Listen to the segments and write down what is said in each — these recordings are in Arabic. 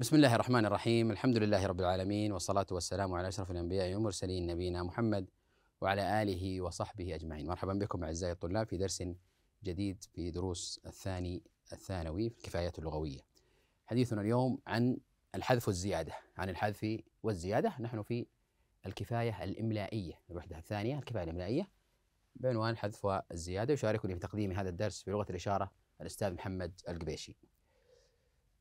بسم الله الرحمن الرحيم الحمد لله رب العالمين والصلاة والسلام على أشرف الأنبياء والمرسلين نبينا محمد وعلى آله وصحبه أجمعين مرحبا بكم أعزائي الطلاب في درس جديد في دروس الثاني الثانوي في الكفايات اللغوية حديثنا اليوم عن الحذف والزيادة عن الحذف والزيادة نحن في الكفاية الإملائية الوحدة الثانية الكفاية الإملائية بعنوان الحذف والزيادة يشاركني في تقديم هذا الدرس بلغة الإشارة الأستاذ محمد القبيشي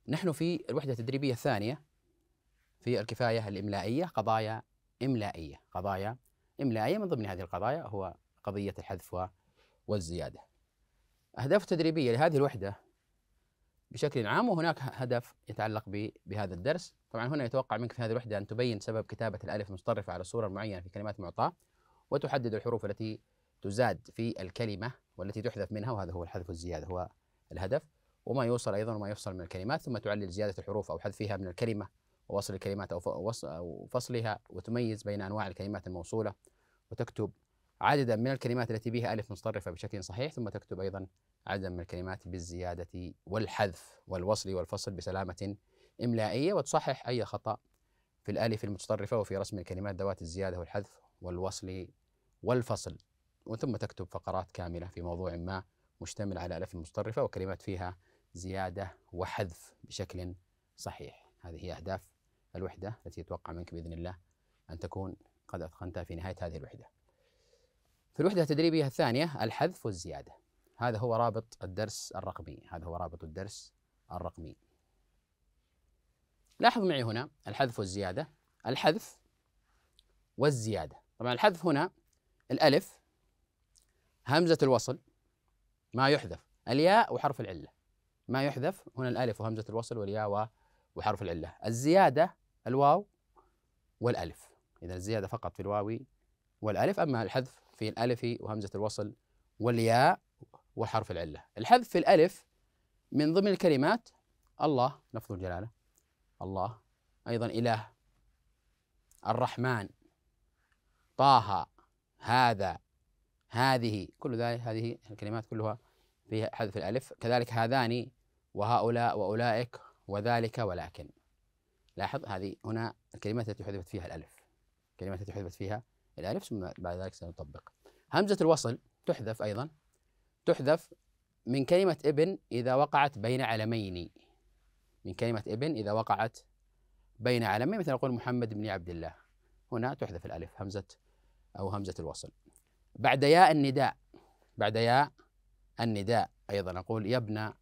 نحن في الوحدة التدريبية الثانية في الكفاية الإملائية قضايا إملائية قضايا إملائية من ضمن هذه القضايا هو قضية الحذف والزيادة أهداف التدريبية لهذه الوحدة بشكل عام وهناك هدف يتعلق بهذا الدرس طبعا هنا يتوقع منك في هذه الوحدة أن تبين سبب كتابة الألف المتطرفة على الصورة المعينة في كلمات معطاة وتحدد الحروف التي تزاد في الكلمة والتي تحذف منها وهذا هو الحذف والزيادة هو الهدف وما يوصل أيضا وما يفصل من الكلمات ثم تعلل زيادة الحروف أو حذفها من الكلمة ووصل الكلمات أو فصلها وتميز بين أنواع الكلمات الموصولة وتكتب عددا من الكلمات التي بها ألف مستطرفة بشكل صحيح ثم تكتب أيضا عددا من الكلمات بالزيادة والحذف والوصل والفصل بسلامة إملائية وتصحح أي خطأ في الألف المتطرفة وفي رسم الكلمات ذوات الزيادة والحذف والوصل والفصل وثم تكتب فقرات كاملة في موضوع ما مشتمل على ألف متطرفة وكلمات فيها زيادة وحذف بشكل صحيح هذه هي أهداف الوحدة التي يتوقع منك بإذن الله أن تكون قد أتقنتها في نهاية هذه الوحدة في الوحدة التدريبية الثانية الحذف والزيادة هذا هو رابط الدرس الرقمي هذا هو رابط الدرس الرقمي لاحظوا معي هنا الحذف والزيادة الحذف والزيادة طبعا الحذف هنا الألف همزة الوصل ما يحذف الياء وحرف العلة ما يحذف هنا الألف وهمزة الوصل والياء وحرف العلة الزيادة الواو والألف إذا الزيادة فقط في الواو والألف أما الحذف في الألف وهمزة الوصل والياء وحرف العلة الحذف في الألف من ضمن الكلمات الله لفظ الجلالة الله أيضا إله الرحمن طه هذا هذه كل ذلك هذه الكلمات كلها فيها حذف الألف كذلك هذان وهؤلاء وأولئك وذلك ولكن لاحظ هذه هنا الكلمات التي حذفت فيها الألف الكلمات التي حذفت فيها الألف ثم بعد ذلك سنطبق همزة الوصل تحذف أيضا تحذف من كلمة ابن إذا وقعت بين علمين من كلمة ابن إذا وقعت بين علمين مثل نقول محمد بن عبد الله هنا تحذف الألف همزة أو همزة الوصل بعد ياء النداء بعد ياء النداء أيضا أقول يا ابن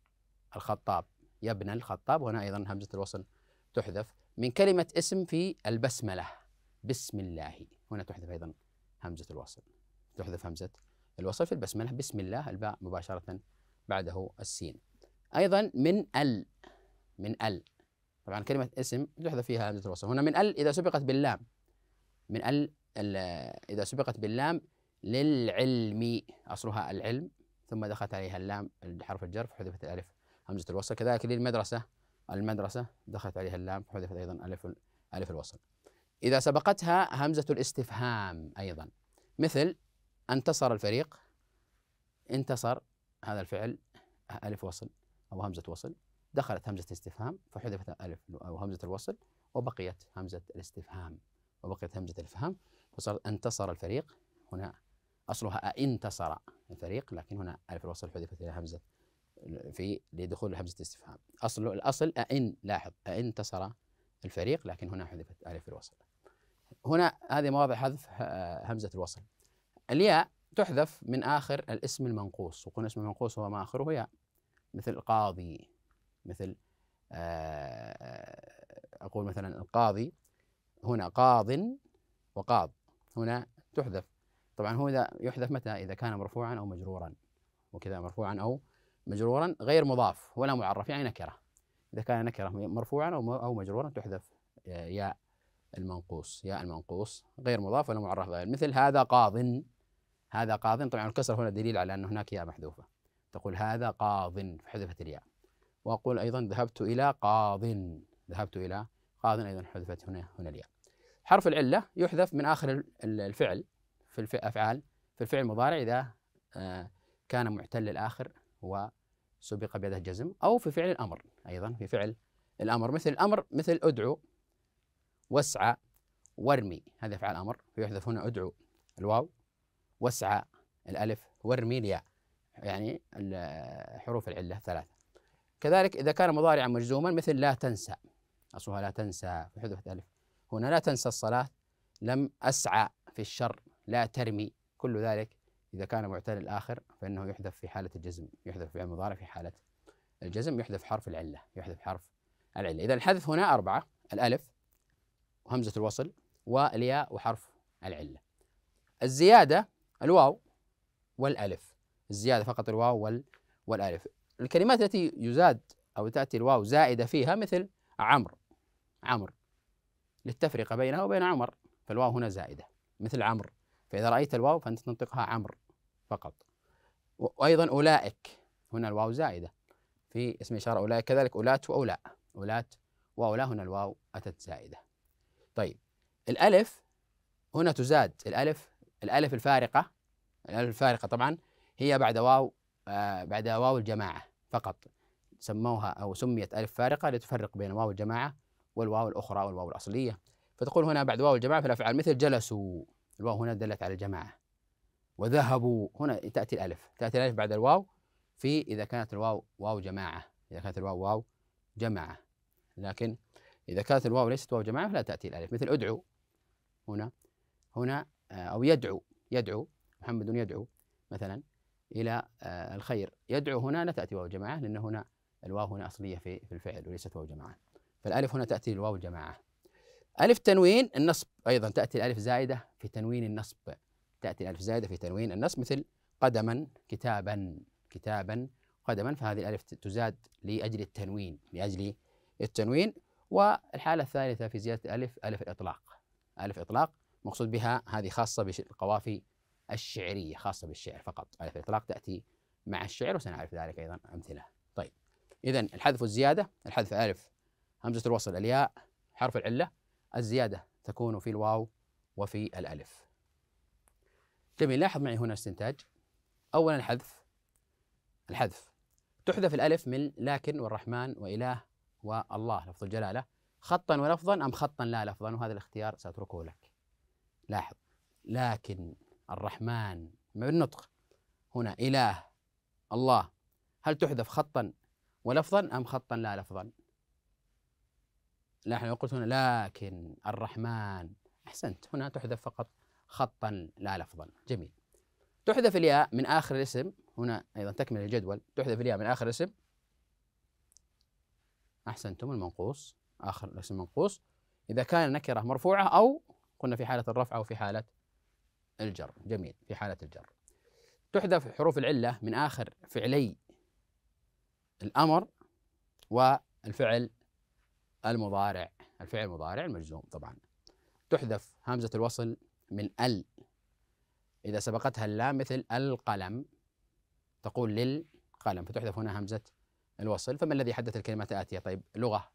الخطاب يبنى الخطاب وهنا أيضا همزة الوصل تحذف من كلمة اسم في البسملة بسم الله هنا تحذف أيضا همزة الوصل تحذف همزة الوصل في البسملة بسم الله الباء مباشرة بعده السين أيضا من ال من ال طبعا كلمة اسم تحذف فيها همزة الوصل هنا من ال إذا سبقت باللام من ال إذا سبقت باللام للعلم أصلها العلم ثم دخلت عليها اللام حرف الجر فحذفت الألف همزه الوصل كذلك للمدرسه المدرسه دخلت عليها اللام حذفت ايضا الف الف الوصل اذا سبقتها همزه الاستفهام ايضا مثل انتصر الفريق انتصر هذا الفعل الف وصل او همزه وصل دخلت همزه الاستفهام فحذفت الف او همزه الوصل وبقيت همزه الاستفهام وبقيت همزه الافهام فصارت انتصر الفريق هنا اصلها انتصر الفريق لكن هنا الف الوصل حذفت الى همزه في لدخول همزه الاستفهام اصل الاصل أئن لاحظ أئن انتصر الفريق لكن هنا حذفت ألف الوصل هنا هذه مواضع حذف آه، همزة الوصل الياء تحذف من آخر الاسم المنقوص وقلنا الاسم المنقوص هو ما آخره ياء مثل قاضي مثل آه، آه، أقول مثلا القاضي هنا قاض وقاض هنا تحذف طبعا هو يحذف متى إذا كان مرفوعا أو مجرورا وكذا مرفوعا أو مجرورا غير مضاف ولا معرف يعني نكره اذا كان نكره مرفوعا او مجرورا تحذف آه، ياء المنقوص ياء المنقوص غير مضاف ولا معرف غير مثل هذا قاض هذا قاض طبعا الكسر هنا دليل على ان هناك ياء محذوفه تقول هذا قاض فحذفت الياء واقول ايضا ذهبت الى قاض ذهبت الى قاض ايضا حذفت هنا هنا الياء حرف العله يحذف من اخر الفعل في الافعال في الفعل المضارع اذا آه، كان معتل الاخر وسبق بأداة جزم أو في فعل الأمر أيضا في فعل الأمر مثل الأمر مثل أدعو واسعى وارمي هذا فعل أمر فيحذف هنا أدعو الواو واسعى الألف وارمي الياء يعني حروف العلة ثلاثة كذلك إذا كان مضارعا مجزوما مثل لا تنسى أصلها لا تنسى حذفت الألف هنا لا تنسى الصلاة لم أسعى في الشر لا ترمي كل ذلك إذا كان معتل الآخر فإنه يحذف في حالة الجزم يحذف في المضارع في حالة الجزم يحذف حرف العلة يحذف حرف العلة إذا الحذف هنا أربعة الألف وهمزة الوصل والياء وحرف العلة الزيادة الواو والألف الزيادة فقط الواو وال والألف الكلمات التي يزاد أو تأتي الواو زائدة فيها مثل عمر عمر للتفرقة بينها وبين عمر فالواو هنا زائدة مثل عمر فإذا رأيت الواو فأنت تنطقها عمر فقط وأيضا أولئك هنا الواو زائدة في اسم إشارة أولئك كذلك أولات وأولاء أولات وأولاء هنا الواو أتت زائدة طيب الألف هنا تزاد الألف الألف الفارقة الألف الفارقة طبعا هي بعد واو آه بعد واو الجماعة فقط سموها أو سميت ألف فارقة لتفرق بين واو الجماعة والواو الأخرى والواو الأصلية فتقول هنا بعد واو الجماعة في الأفعال مثل جلسوا الواو هنا دلت على الجماعة وذهبوا هنا تأتي الألف تأتي الألف بعد الواو في إذا كانت الواو واو جماعة إذا كانت الواو واو جماعة لكن إذا كانت الواو ليست واو جماعة فلا تأتي الألف مثل أدعو هنا هنا آه، أو يدعو يدعو محمد يدعو مثلا إلى آه، الخير يدعو هنا لا تأتي واو جماعة لأن هنا الواو هنا أصلية في الفعل وليست واو جماعة فالألف هنا تأتي الواو الجماعة ألف تنوين النصب أيضا تأتي الألف زائدة في تنوين النصب تأتي الألف زائدة في تنوين النصب مثل قدما كتابا كتابا قدما فهذه الألف تزاد لأجل التنوين لأجل التنوين والحالة الثالثة في زيادة الألف ألف الإطلاق ألف إطلاق مقصود بها هذه خاصة بالقوافي الشعرية خاصة بالشعر فقط ألف الإطلاق تأتي مع الشعر وسنعرف ذلك أيضا أمثلة طيب إذا الحذف والزيادة الحذف ألف همزة الوصل الياء حرف العلة الزيادة تكون في الواو وفي الألف جميل لاحظ معي هنا استنتاج أولا الحذف الحذف تحذف الألف من لكن والرحمن وإله والله لفظ الجلالة خطا ولفظا أم خطا لا لفظا وهذا الاختيار سأتركه لك لاحظ لكن الرحمن بالنطق هنا إله الله هل تحذف خطا ولفظا أم خطا لا لفظا لا احنا قلت هنا لكن الرحمن احسنت هنا تحذف فقط خطا لا لفظا جميل تحذف الياء من اخر الاسم هنا ايضا تكمل الجدول تحذف الياء من اخر الاسم احسنتم المنقوص اخر الاسم منقوص اذا كان نكره مرفوعه او قلنا في حاله الرفع او في حاله الجر جميل في حاله الجر تحذف حروف العله من اخر فعلي الامر والفعل المضارع الفعل المضارع المجزوم طبعا تحذف همزة الوصل من ال إذا سبقتها اللام مثل القلم تقول للقلم فتحذف هنا همزة الوصل فما الذي حدث الكلمة الآتية طيب لغة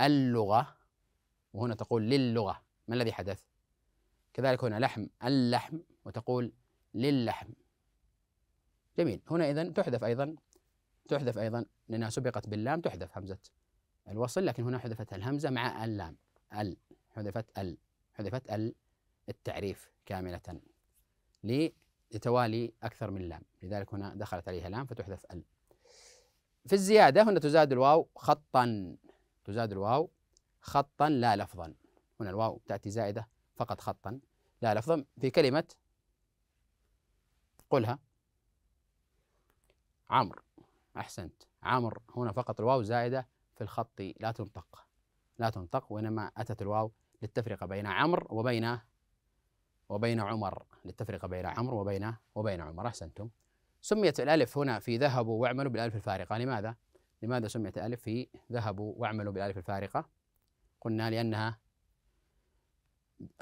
اللغة وهنا تقول للغة ما الذي حدث كذلك هنا لحم اللحم وتقول للحم جميل هنا إذن تحذف أيضا تحذف أيضا لأنها سبقت باللام تحذف همزة الوصل لكن هنا حذفت الهمزة مع اللام ال حذفت ال حذفت ال التعريف كاملة لتوالي أكثر من لام لذلك هنا دخلت عليها لام فتحذف ال في الزيادة هنا تزاد الواو خطا تزاد الواو خطا لا لفظا هنا الواو تأتي زائدة فقط خطا لا لفظا في كلمة قلها عمرو أحسنت عمرو هنا فقط الواو زائدة في الخط لا تنطق لا تنطق وإنما أتت الواو للتفرقة بين عمر وبين وبين عمر للتفرقة بين عمر وبين وبين عمر أحسنتم سميت الألف هنا في ذهبوا واعملوا بالألف الفارقة لماذا؟ لماذا سميت الألف في ذهبوا واعملوا بالألف الفارقة؟ قلنا لأنها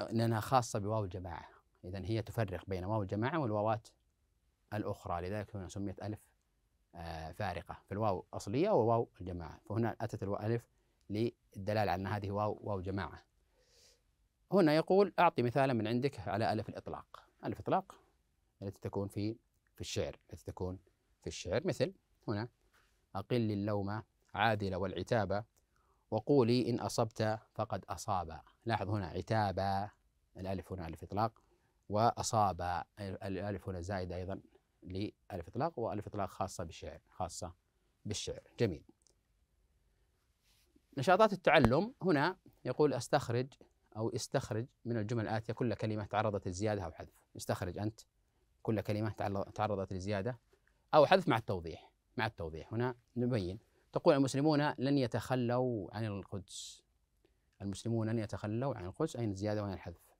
لأنها خاصة بواو الجماعة إذا هي تفرق بين واو الجماعة والواوات الأخرى لذلك هنا سميت ألف آه، فارقة فالواو أصلية وواو الجماعة فهنا أتت الواو ألف للدلالة على أن هذه واو واو جماعة هنا يقول أعطي مثالا من عندك على ألف الإطلاق ألف الإطلاق التي تكون في في الشعر التي تكون في الشعر مثل هنا أقل اللوم عادلة والعتابة وقولي إن أصبت فقد أصاب لاحظ هنا عتابة الألف هنا ألف إطلاق وأصاب الألف هنا زائدة أيضا لألف إطلاق وألف إطلاق خاصة بالشعر خاصة بالشعر جميل نشاطات التعلم هنا يقول استخرج أو استخرج من الجمل الآتية كل كلمة تعرضت للزيادة أو حذف استخرج أنت كل كلمة تعرضت للزيادة أو حذف مع التوضيح مع التوضيح هنا نبين تقول المسلمون لن يتخلوا عن القدس المسلمون لن يتخلوا عن القدس اين الزيادة واين الحذف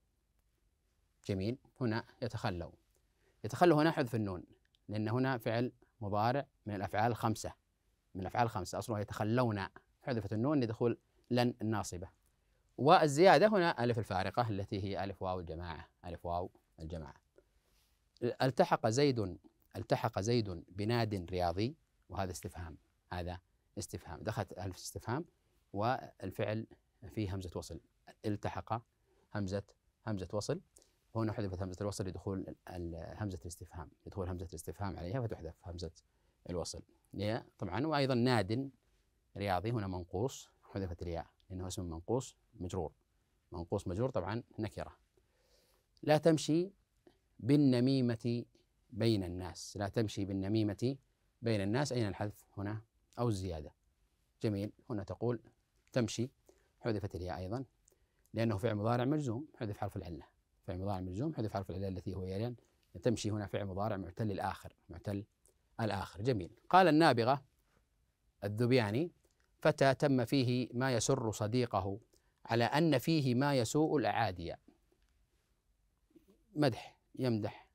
جميل هنا يتخلوا يتخلوا هنا حذف النون لأن هنا فعل مضارع من الأفعال الخمسة من الأفعال الخمسة أصلها يتخلون حذفت النون لدخول لن الناصبة والزيادة هنا ألف الفارقة التي هي ألف واو الجماعة ألف واو الجماعة التحق زيد التحق زيد بناد رياضي وهذا استفهام هذا استفهام دخلت ألف استفهام والفعل فيه همزة وصل التحق همزة همزة وصل هنا حذفت همزه الوصل لدخول همزه الاستفهام لدخول همزه الاستفهام عليها فتحذف همزه الوصل لياء طبعا وايضا ناد رياضي هنا منقوص حذفت الياء لانه اسم منقوص مجرور منقوص مجرور طبعا نكره لا تمشي بالنميمه بين الناس لا تمشي بالنميمه بين الناس اين الحذف هنا او الزياده جميل هنا تقول تمشي حذفت الياء ايضا لانه فعل مضارع مجزوم حذف حرف العله فعل مضارع ملزوم حذف حرف العلة التي هو يلين تمشي هنا فعل مضارع معتل الآخر معتل الآخر جميل قال النابغة الذبياني فتى تم فيه ما يسر صديقه على أن فيه ما يسوء الأعادي مدح يمدح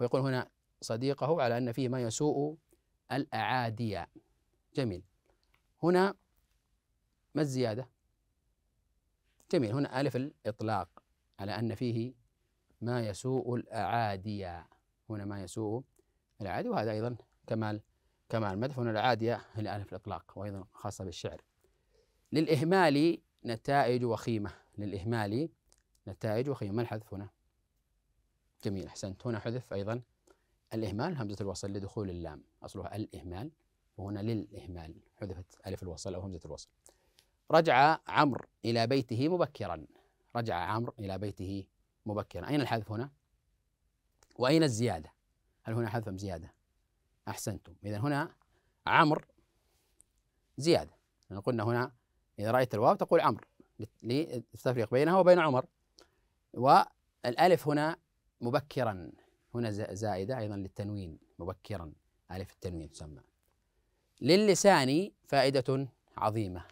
ويقول هنا صديقه على أن فيه ما يسوء الأعادي جميل هنا ما الزيادة؟ جميل هنا ألف الإطلاق على أن فيه ما يسوء الأعادية هنا ما يسوء الأعادية وهذا أيضا كمال كمال مدح هنا الأعادية الآن في الإطلاق وأيضا خاصة بالشعر للإهمال نتائج وخيمة للإهمال نتائج وخيمة ما الحذف هنا جميل أحسنت هنا حذف أيضا الإهمال همزة الوصل لدخول اللام أصلها الإهمال وهنا للإهمال حذفت ألف الوصل أو همزة الوصل رجع عمرو إلى بيته مبكرا رجع عمرو إلى بيته مبكرا أين الحذف هنا؟ وأين الزيادة؟ هل هنا حذف أم زيادة؟ أحسنتم إذا هنا عمر زيادة يعني قلنا هنا إذا رأيت الواو تقول عمر للتفريق بينها وبين عمر والألف هنا مبكرا هنا زائدة أيضا للتنوين مبكرا ألف التنوين تسمى للسان فائدة عظيمة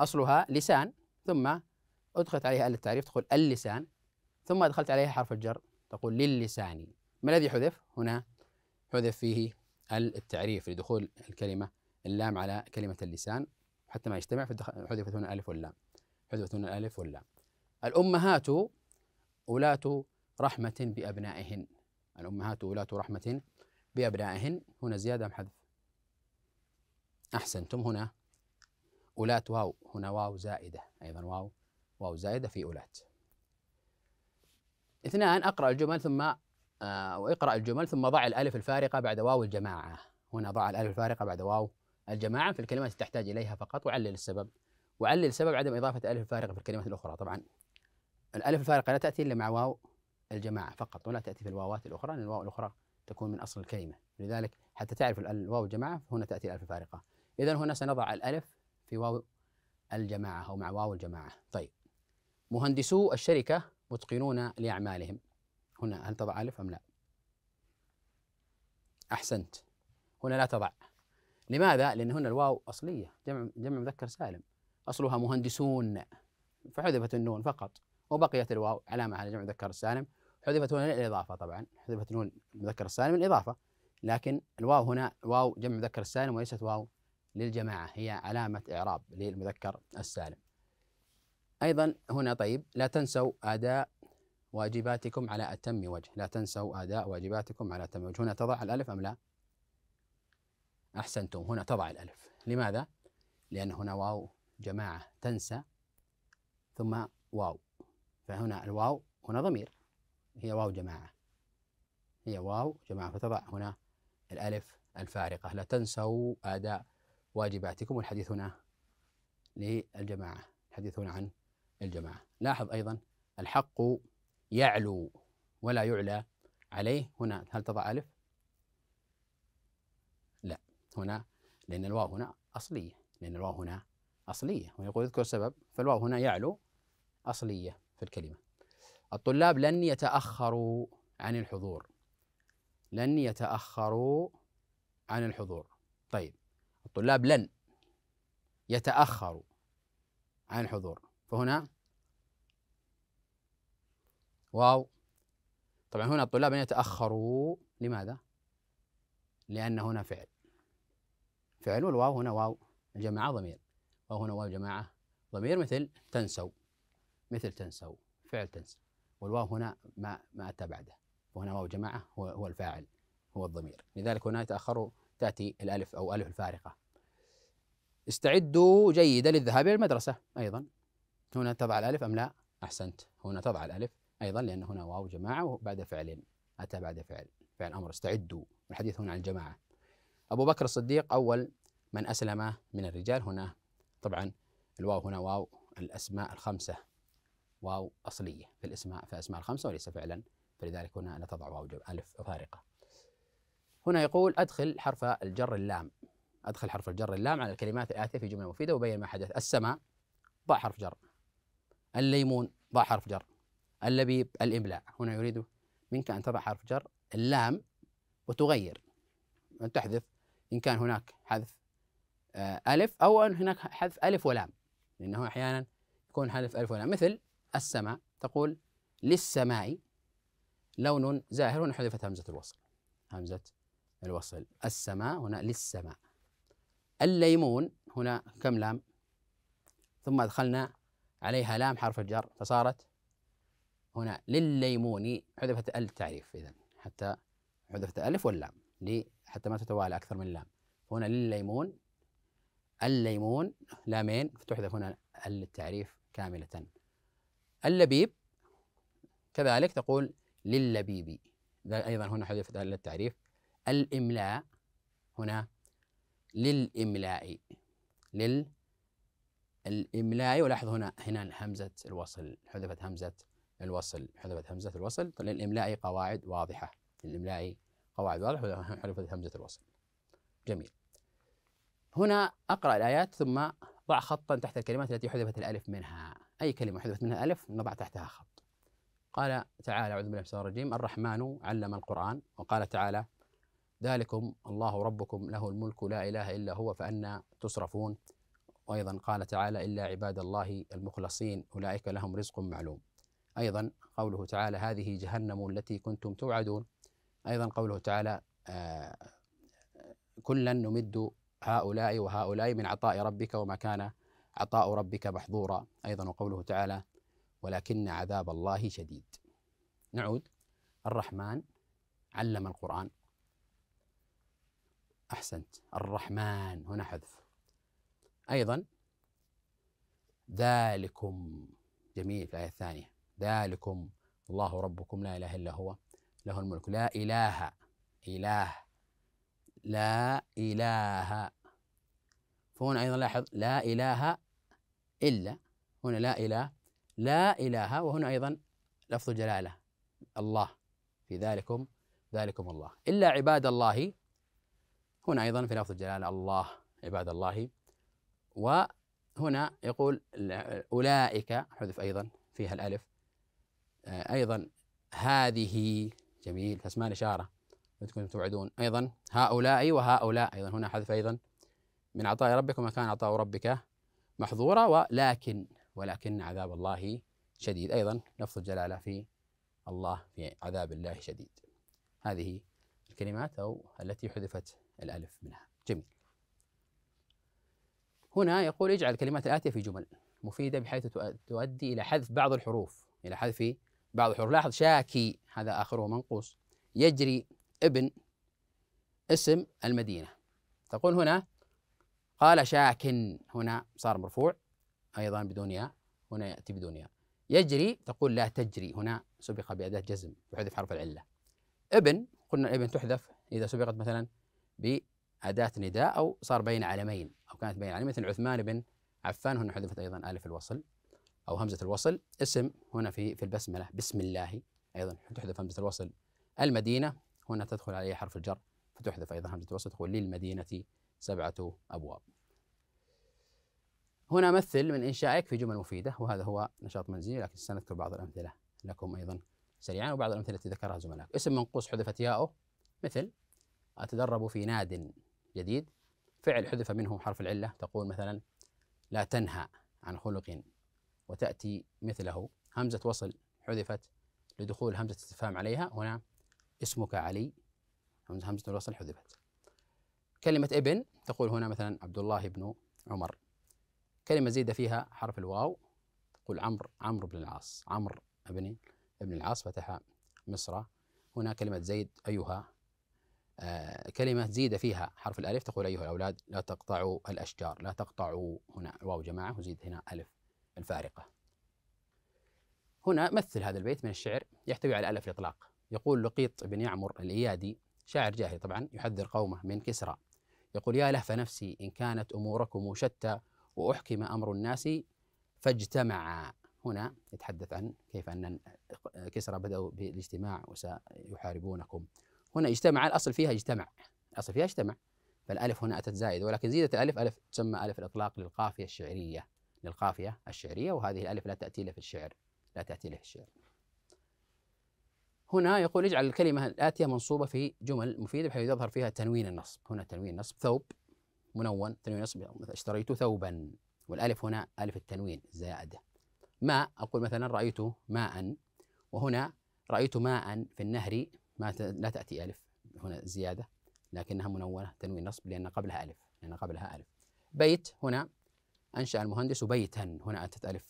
أصلها لسان ثم أدخلت عليها أل التعريف تقول اللسان ثم أدخلت عليها حرف الجر تقول للسان ما الذي حذف هنا حذف فيه التعريف لدخول الكلمة اللام على كلمة اللسان حتى ما يجتمع حذفت هنا الألف واللام حذفت هنا الألف واللام الأمهات ولاة رحمة بأبنائهن الأمهات ولاة رحمة بأبنائهن هنا زيادة أم حذف أحسنتم هنا ولاة واو هنا واو زائدة أيضا واو واو زائدة في أولات اثنان اقرا الجمل ثم آه، واقرا الجمل ثم ضع الالف الفارقه بعد واو الجماعه هنا ضع الالف الفارقه بعد واو الجماعه في الكلمات التي تحتاج اليها فقط وعلل السبب وعلل سبب عدم اضافه الالف الفارقه في الكلمات الاخرى طبعا الالف الفارقه لا تاتي الا مع واو الجماعه فقط ولا تاتي في الواوات الاخرى لان الواو الاخرى تكون من اصل الكلمه لذلك حتى تعرف الواو الجماعه هنا تاتي الالف الفارقه اذا هنا سنضع الالف في واو الجماعه او مع واو الجماعه طيب مهندسو الشركه متقنون لأعمالهم هنا هل تضع ألف أم لا أحسنت هنا لا تضع لماذا؟ لأن هنا الواو أصلية جمع جمع مذكر سالم أصلها مهندسون فحذفت النون فقط وبقيت الواو علامة على جمع مذكر السالم حذفت هنا للإضافة طبعا حذفت نون مذكر السالم للإضافة لكن الواو هنا واو جمع مذكر السالم وليست واو للجماعة هي علامة إعراب للمذكر السالم أيضا هنا طيب لا تنسوا أداء واجباتكم على أتم وجه لا تنسوا أداء واجباتكم على أتم وجه هنا تضع الألف أم لا أحسنتم هنا تضع الألف لماذا؟ لأن هنا واو جماعة تنسى ثم واو فهنا الواو هنا ضمير هي واو جماعة هي واو جماعة فتضع هنا الألف الفارقة لا تنسوا أداء واجباتكم والحديث هنا للجماعة الحديث هنا عن الجماعة لاحظ أيضا الحق يعلو ولا يعلى عليه هنا هل تضع ألف؟ لا هنا لأن الواو هنا أصلية لأن الواو هنا أصلية ويقول اذكر سبب فالواو هنا يعلو أصلية في الكلمة الطلاب لن يتأخروا عن الحضور لن يتأخروا عن الحضور طيب الطلاب لن يتأخروا عن الحضور فهنا واو طبعا هنا الطلاب يتأخروا لماذا؟ لأن هنا فعل فعل والواو هنا واو الجماعة ضمير هنا واو جماعة ضمير مثل تنسوا مثل تنسوا فعل تنسى والواو هنا ما ما أتى بعده وهنا واو جماعة هو, هو الفاعل هو الضمير لذلك هنا يتأخروا تأتي الألف أو ألف الفارقة استعدوا جيدا للذهاب إلى المدرسة أيضا هنا تضع الألف أم لا أحسنت هنا تضع الألف أيضا لأن هنا واو جماعة وبعد فعل أتى بعد فعل فعل أمر استعدوا الحديث هنا عن الجماعة أبو بكر الصديق أول من أسلم من الرجال هنا طبعا الواو هنا واو الأسماء الخمسة واو أصلية في الأسماء في الأسماء الخمسة وليس فعلا فلذلك هنا لا تضع واو ألف فارقة هنا يقول أدخل حرف الجر اللام أدخل حرف الجر اللام على الكلمات الآتية في جملة مفيدة وبين ما حدث السماء ضع حرف جر الليمون ضع حرف جر اللبيب الإملاء هنا يريد منك أن تضع حرف جر اللام وتغير أن تحذف إن كان هناك حذف آه، ألف أو أن هناك حذف ألف ولام لأنه أحيانا يكون حذف ألف ولام مثل السماء تقول للسماء لون زاهر هنا حذفت همزة الوصل همزة الوصل السماء هنا للسماء الليمون هنا كم لام ثم أدخلنا عليها لام حرف الجر فصارت هنا للليموني حذفت التعريف إذا حتى حذفت ألف واللام لي حتى ما تتوالى أكثر من لام هنا للليمون الليمون لامين فتحذف هنا التعريف كاملة اللبيب كذلك تقول للبيب أيضا هنا حذفت التعريف الإملاء هنا للإملاء لل الإملاء ولاحظ هنا هنا همزة الوصل حذفت همزة الوصل حذفت همزة الوصل طيب، للإملاء قواعد واضحة للإملاء قواعد واضحة حذفت همزة الوصل جميل هنا أقرأ الآيات ثم ضع خطا تحت الكلمات التي حذفت الألف منها أي كلمة حذفت منها ألف نضع تحتها خط قال تعالى أعوذ بالله من الشيطان الرجيم الرحمن علم القرآن وقال تعالى ذلكم الله ربكم له الملك لا إله إلا هو فأنا تصرفون وأيضا قال تعالى إلا عباد الله المخلصين أولئك لهم رزق معلوم أيضا قوله تعالى هذه جهنم التي كنتم توعدون أيضا قوله تعالى آه، كلا نمد هؤلاء وهؤلاء من عطاء ربك وما كان عطاء ربك محظورا أيضا وقوله تعالى ولكن عذاب الله شديد نعود الرحمن علم القرآن أحسنت الرحمن هنا حذف أيضا ذلكم جميل في الآية الثانية ذلكم الله ربكم لا إله إلا هو له الملك لا إله إله لا إله فهنا أيضا لاحظ لا إله إلا هنا لا إله لا إله وهنا أيضا لفظ الجلالة الله في ذلكم ذلكم الله إلا عباد الله هنا أيضا في لفظ الجلالة الله عباد الله وهنا يقول أولئك حذف أيضا فيها الألف آه، أيضا هذه جميل اسماء الاشاره تكون توعدون أيضا هؤلاء وهؤلاء أيضا هنا حذف أيضا من عطاء ربك وما كان عطاء ربك محظورا ولكن ولكن عذاب الله شديد أيضا لفظ الجلالة في الله في عذاب الله شديد هذه الكلمات أو التي حذفت الألف منها جميل هنا يقول اجعل الكلمات الآتية في جمل مفيدة بحيث تؤدي إلى حذف بعض الحروف إلى حذف بعض الحروف لاحظ شاكي هذا آخره منقوص يجري ابن اسم المدينة تقول هنا قال شاكن هنا صار مرفوع أيضا بدون ياء هنا يأتي بدون ياء يجري تقول لا تجري هنا سبق بأداة جزم وحذف حرف العلة ابن قلنا ابن تحذف إذا سبقت مثلا بأداة نداء أو صار بين علمين أو كانت بين علمين مثل عثمان بن عفان هنا حذفت أيضا ألف الوصل أو همزة الوصل اسم هنا في في البسملة بسم الله أيضا تحذف همزة الوصل المدينة هنا تدخل عليه حرف الجر فتحذف أيضا همزة الوصل تقول للمدينة سبعة أبواب هنا مثل من إنشائك في جمل مفيدة وهذا هو نشاط منزلي لكن سنذكر بعض الأمثلة لكم أيضا سريعا وبعض الأمثلة التي ذكرها زملائك اسم منقوص حذفت ياؤه مثل أتدرب في ناد جديد فعل حذف منه حرف العلة تقول مثلا لا تنهى عن خلق وتأتي مثله همزة وصل حذفت لدخول همزة استفهام عليها هنا اسمك علي همزة همزة الوصل حذفت كلمة ابن تقول هنا مثلا عبد الله بن عمر كلمة زيد فيها حرف الواو تقول عمرو عمرو بن العاص عمرو ابن ابن العاص فتح مصر هنا كلمة زيد أيها آه كلمة زيد فيها حرف الألف تقول أيها الأولاد لا تقطعوا الأشجار لا تقطعوا هنا واو جماعة وزيد هنا ألف الفارقة هنا مثل هذا البيت من الشعر يحتوي على ألف الإطلاق يقول لقيط بن يعمر الإيادي شاعر جاهلي طبعا يحذر قومه من كسرى يقول يا لهف نفسي إن كانت أموركم شتى وأحكم أمر الناس فاجتمعا هنا يتحدث عن كيف أن كسرى بدأوا بالاجتماع وسيحاربونكم هنا اجتمع الأصل فيها اجتمع الأصل فيها اجتمع فالألف هنا أتت زائدة ولكن زيدت الألف ألف تسمى ألف الإطلاق للقافية الشعرية للقافية الشعرية وهذه الألف لا تأتي له في الشعر لا تأتي له في الشعر هنا يقول اجعل الكلمة الآتية منصوبة في جمل مفيدة بحيث يظهر فيها تنوين النصب هنا تنوين نصب ثوب منون تنوين نصب اشتريت ثوبا والألف هنا ألف التنوين زائدة ماء أقول مثلا رأيت ماء وهنا رأيت ماء في النهر ما لا تأتي ألف هنا زيادة لكنها منونة تنوين نصب لأن قبلها ألف لأن قبلها ألف بيت هنا أنشأ المهندس بيتا هنا أتت ألف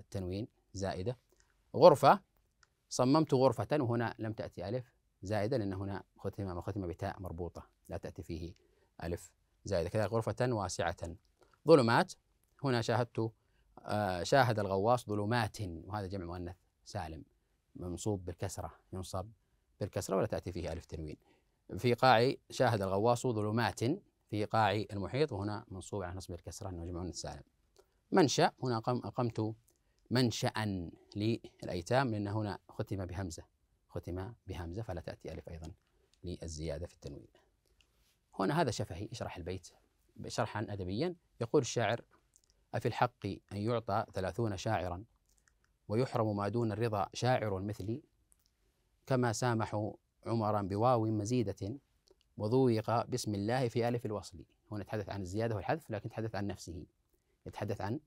التنوين آه، زائدة غرفة صممت غرفة وهنا لم تأتي ألف زائدة لأن هنا ختم ختم بتاء مربوطة لا تأتي فيه ألف زائدة كذلك غرفة واسعة ظلمات هنا شاهدت آه، شاهد الغواص ظلمات وهذا جمع مؤنث سالم منصوب بالكسرة ينصب بالكسرة ولا تأتي فيه ألف تنوين في قاعي شاهد الغواص ظلمات في إيقاع المحيط وهنا منصوب على نصب الكسرة أنه جمع السالم منشأ هنا أقمت منشأ للأيتام لأن هنا ختم بهمزة ختم بهمزة فلا تأتي ألف أيضا للزيادة في التنوين هنا هذا شفهي يشرح البيت شرحا أدبيا يقول الشاعر أفي الحق أن يعطى ثلاثون شاعرا ويحرم ما دون الرضا شاعر مثلي كما سامحوا عمرا بواو مزيدة وذوق بسم الله في ألف الوصل هنا نتحدث عن الزيادة والحذف لكن نتحدث عن نفسه يتحدث عن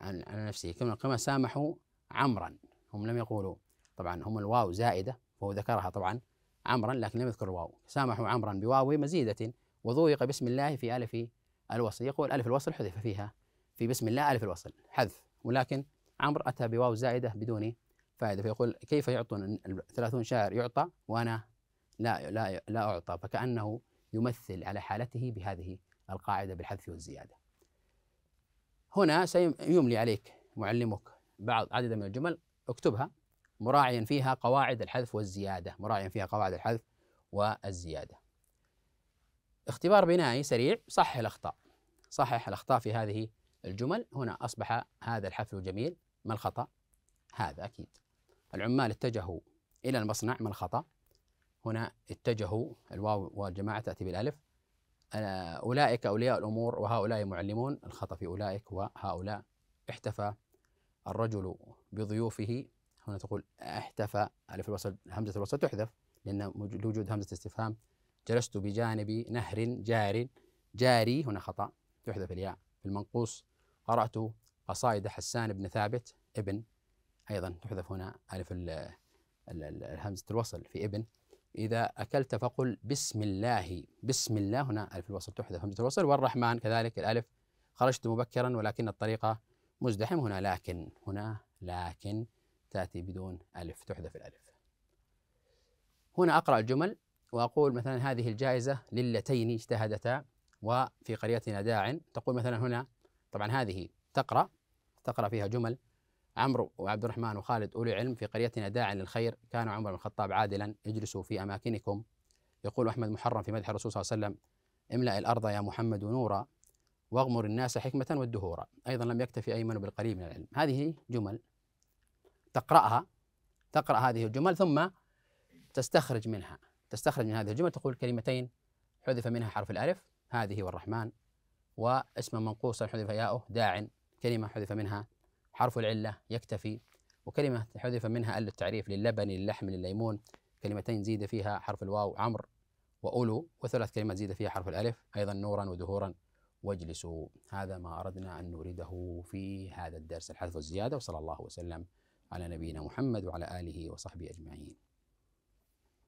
عن, عن نفسه كما كما سامحوا عمرا هم لم يقولوا طبعا هم الواو زائدة وهو ذكرها طبعا عمرا لكن لم يذكر الواو سامحوا عمرا بواو مزيدة وذوق بسم الله في ألف الوصل يقول ألف الوصل حذف فيها في بسم الله ألف الوصل حذف ولكن عمرو أتى بواو زائدة بدون فائدة فيقول كيف يعطون الثلاثون شاعر يعطى وأنا لا لا لا أعطى فكأنه يمثل على حالته بهذه القاعدة بالحذف والزيادة هنا سيملي عليك معلمك بعض عدد من الجمل اكتبها مراعيا فيها قواعد الحذف والزيادة مراعيا فيها قواعد الحذف والزيادة اختبار بنائي سريع صحح الأخطاء صحح الأخطاء في هذه الجمل هنا أصبح هذا الحفل جميل ما الخطأ؟ هذا أكيد العمال اتجهوا إلى المصنع ما الخطأ؟ هنا اتجهوا الواو والجماعة تأتي بالألف آه، أولئك أولياء الأمور وهؤلاء معلمون الخطأ في أولئك وهؤلاء احتفى الرجل بضيوفه هنا تقول احتفى ألف الوصل همزة الوصل تحذف لأن لوجود همزة استفهام جلست بجانب نهر جار جاري هنا خطأ تحذف الياء في المنقوص قرأت قصائد حسان بن ثابت ابن أيضا تحذف هنا ألف الهمزة الوصل في ابن إذا أكلت فقل بسم الله بسم الله هنا ألف الوصل تحذف همزة الوصل والرحمن كذلك الألف خرجت مبكرا ولكن الطريقة مزدحم هنا لكن هنا لكن تأتي بدون ألف تحذف الألف هنا أقرأ الجمل وأقول مثلا هذه الجائزة للتين اجتهدتا وفي قريتنا داع تقول مثلا هنا طبعا هذه تقرأ تقرأ فيها جمل عمرو وعبد الرحمن وخالد أولي علم في قريتنا داع للخير كان عمر بن الخطاب عادلا اجلسوا في أماكنكم يقول أحمد محرم في مدح الرسول صلى الله عليه وسلم املأ الأرض يا محمد نورا واغمر الناس حكمة والدهورا أيضا لم يكتفي أيمن بالقريب من العلم هذه جمل تقرأها تقرأ هذه الجمل ثم تستخرج منها تستخرج من هذه الجمل تقول كلمتين حذف منها حرف الألف هذه والرحمن واسم منقوصا حذف ياؤه داع كلمة حذف منها حرف العلة يكتفي وكلمة حذف منها أل التعريف للبن للحم للليمون كلمتين زيد فيها حرف الواو عمر وأولو وثلاث كلمات زيد فيها حرف الألف أيضا نورا ودهورا واجلسوا هذا ما أردنا أن نريده في هذا الدرس الحذف والزيادة وصلى الله وسلم على نبينا محمد وعلى آله وصحبه أجمعين